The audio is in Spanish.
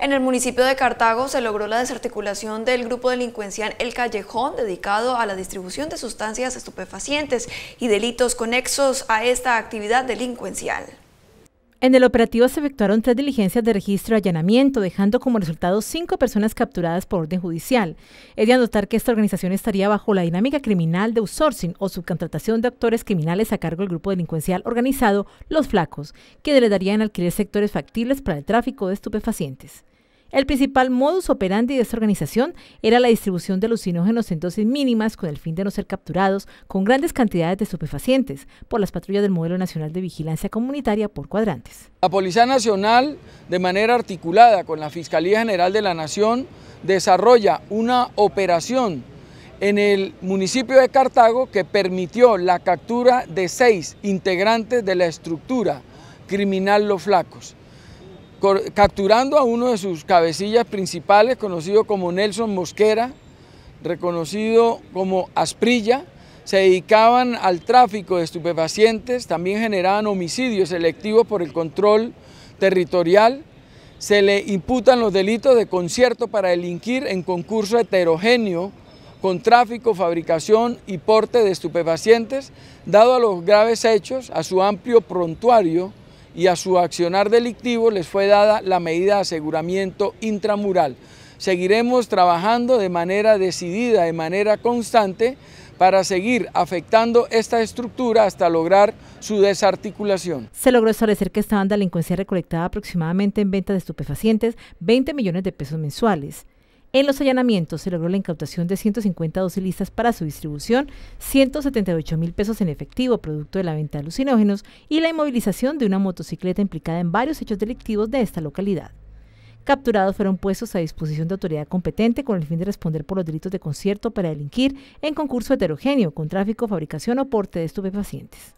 En el municipio de Cartago se logró la desarticulación del grupo delincuencial El Callejón, dedicado a la distribución de sustancias estupefacientes y delitos conexos a esta actividad delincuencial. En el operativo se efectuaron tres diligencias de registro y allanamiento, dejando como resultado cinco personas capturadas por orden judicial. Es de anotar que esta organización estaría bajo la dinámica criminal de outsourcing o subcontratación de actores criminales a cargo del grupo delincuencial organizado Los Flacos, que le darían alquiler sectores factibles para el tráfico de estupefacientes. El principal modus operandi de esta organización era la distribución de alucinógenos en dosis mínimas con el fin de no ser capturados con grandes cantidades de estupefacientes por las patrullas del Modelo Nacional de Vigilancia Comunitaria por cuadrantes. La Policía Nacional, de manera articulada con la Fiscalía General de la Nación, desarrolla una operación en el municipio de Cartago que permitió la captura de seis integrantes de la estructura criminal Los Flacos capturando a uno de sus cabecillas principales, conocido como Nelson Mosquera, reconocido como Asprilla, se dedicaban al tráfico de estupefacientes, también generaban homicidios selectivos por el control territorial, se le imputan los delitos de concierto para delinquir en concurso heterogéneo con tráfico, fabricación y porte de estupefacientes, dado a los graves hechos, a su amplio prontuario, y a su accionar delictivo les fue dada la medida de aseguramiento intramural. Seguiremos trabajando de manera decidida, de manera constante, para seguir afectando esta estructura hasta lograr su desarticulación. Se logró establecer que esta banda delincuencia recolectaba aproximadamente en venta de estupefacientes 20 millones de pesos mensuales. En los allanamientos se logró la incautación de 150 dosis para su distribución, 178 mil pesos en efectivo producto de la venta de alucinógenos y la inmovilización de una motocicleta implicada en varios hechos delictivos de esta localidad. Capturados fueron puestos a disposición de autoridad competente con el fin de responder por los delitos de concierto para delinquir en concurso heterogéneo con tráfico, fabricación o porte de estupefacientes.